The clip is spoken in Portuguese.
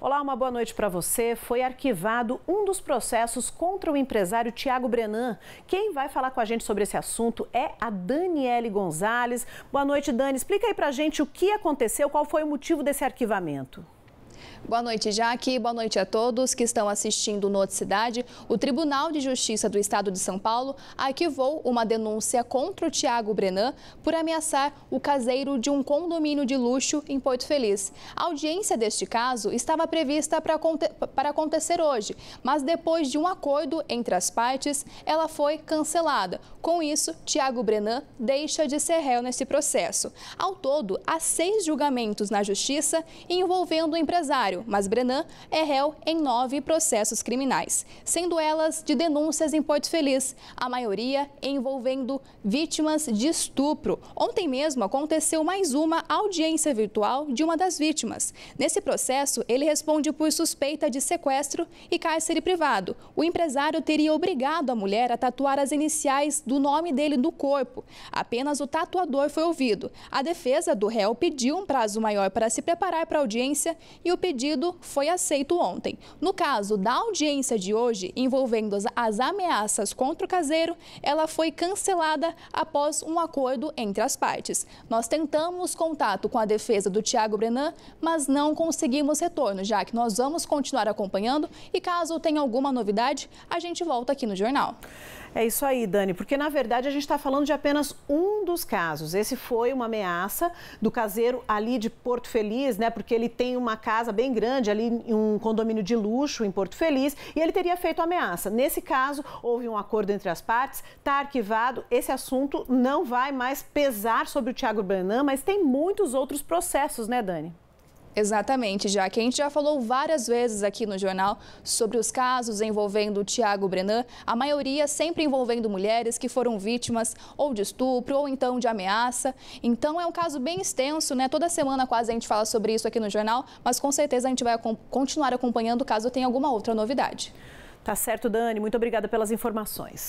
Olá, uma boa noite para você. Foi arquivado um dos processos contra o empresário Tiago Brenan. Quem vai falar com a gente sobre esse assunto é a Daniele Gonzalez. Boa noite, Dani. Explica aí para a gente o que aconteceu, qual foi o motivo desse arquivamento. Boa noite, Jaque. Boa noite a todos que estão assistindo no Cidade. O Tribunal de Justiça do Estado de São Paulo arquivou uma denúncia contra o Tiago Brenan por ameaçar o caseiro de um condomínio de luxo em Porto Feliz. A audiência deste caso estava prevista para, para acontecer hoje, mas depois de um acordo entre as partes, ela foi cancelada. Com isso, Tiago Brenan deixa de ser réu nesse processo. Ao todo, há seis julgamentos na Justiça envolvendo o empresário mas Brenan é réu em nove processos criminais, sendo elas de denúncias em Porto Feliz, a maioria envolvendo vítimas de estupro. Ontem mesmo aconteceu mais uma audiência virtual de uma das vítimas. Nesse processo, ele responde por suspeita de sequestro e cárcere privado. O empresário teria obrigado a mulher a tatuar as iniciais do nome dele no corpo. Apenas o tatuador foi ouvido. A defesa do réu pediu um prazo maior para se preparar para a audiência e o pedido foi aceito ontem. No caso da audiência de hoje, envolvendo as ameaças contra o caseiro, ela foi cancelada após um acordo entre as partes. Nós tentamos contato com a defesa do Tiago Brenan, mas não conseguimos retorno, já que nós vamos continuar acompanhando e caso tenha alguma novidade, a gente volta aqui no jornal. É isso aí, Dani, porque na verdade a gente está falando de apenas um dos casos. Esse foi uma ameaça do caseiro ali de Porto Feliz, né? Porque ele tem uma casa bem grande ali em um condomínio de luxo em Porto Feliz e ele teria feito ameaça. Nesse caso, houve um acordo entre as partes, está arquivado. Esse assunto não vai mais pesar sobre o Tiago Brenan, mas tem muitos outros processos, né, Dani? Exatamente, já que a gente já falou várias vezes aqui no jornal sobre os casos envolvendo o Tiago Brenan, a maioria sempre envolvendo mulheres que foram vítimas ou de estupro ou então de ameaça. Então é um caso bem extenso, né? Toda semana quase a gente fala sobre isso aqui no jornal, mas com certeza a gente vai continuar acompanhando caso tenha alguma outra novidade. Tá certo, Dani. Muito obrigada pelas informações.